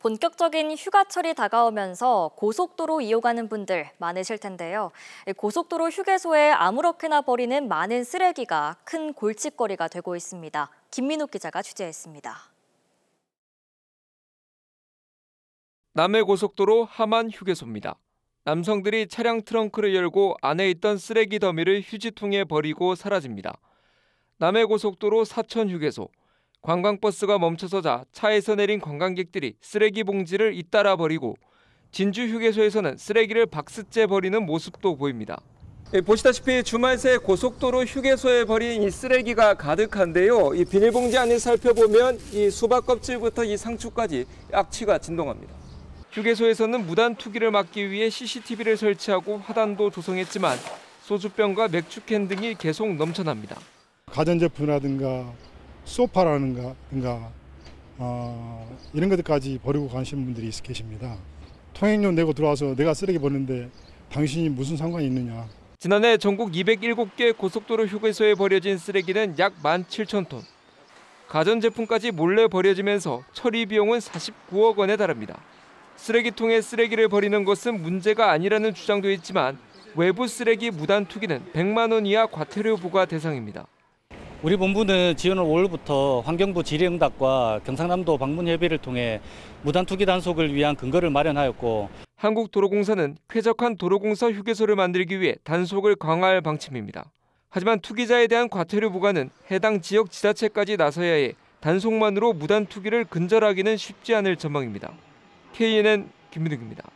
본격적인 휴가철이 다가오면서 고속도로 이용하는 분들 많으실 텐데요. 고속도로 휴게소에 아무렇게나 버리는 많은 쓰레기가 큰 골칫거리가 되고 있습니다. 김민욱 기자가 취재했습니다. 남해 고속도로 하만 휴게소입니다. 남성들이 차량 트렁크를 열고 안에 있던 쓰레기 더미를 휴지통에 버리고 사라집니다. 남해 고속도로 사천 휴게소 관광버스가 멈춰서자 차에서 내린 관광객들이 쓰레기 봉지를 잇따라 버리고 진주 휴게소에서는 쓰레기를 박스째 버리는 모습도 보입니다. 예, 보시다시피 주말 새 고속도로 휴게소에 버린 이 쓰레기가 가득한데요. 이 비닐봉지 안을 살펴보면 이 수박 껍질부터 이 상추까지 악취가 진동합니다. 휴게소에서는 무단 투기를 막기 위해 CCTV를 설치하고 화단도 조성했지만 소주병과 맥주캔 등이 계속 넘쳐납니다. 가전제품이라든가 소파라는가 그러 어, 이런 것들까지 버리고 가시는 분들이 계십니다. 통행료 내고 들어와서 내가 쓰레기 버는데 당신이 무슨 상관이 있느냐. 지난해 전국 207개 고속도로 휴게소에 버려진 쓰레기는 약 17,000톤. 가전제품까지 몰래 버려지면서 처리 비용은 49억 원에 달합니다. 쓰레기통에 쓰레기를 버리는 것은 문제가 아니라는 주장도 있지만 외부 쓰레기 무단 투기는 100만 원 이하 과태료 부과 대상입니다. 우리 본부는 지을 5월부터 환경부 질의응답과 경상남도 방문협의를 통해 무단투기 단속을 위한 근거를 마련하였고 한국도로공사는 쾌적한 도로공사 휴게소를 만들기 위해 단속을 강화할 방침입니다. 하지만 투기자에 대한 과태료 부과는 해당 지역 지자체까지 나서야 해 단속만으로 무단투기를 근절하기는 쉽지 않을 전망입니다. KNN 김민욱입니다.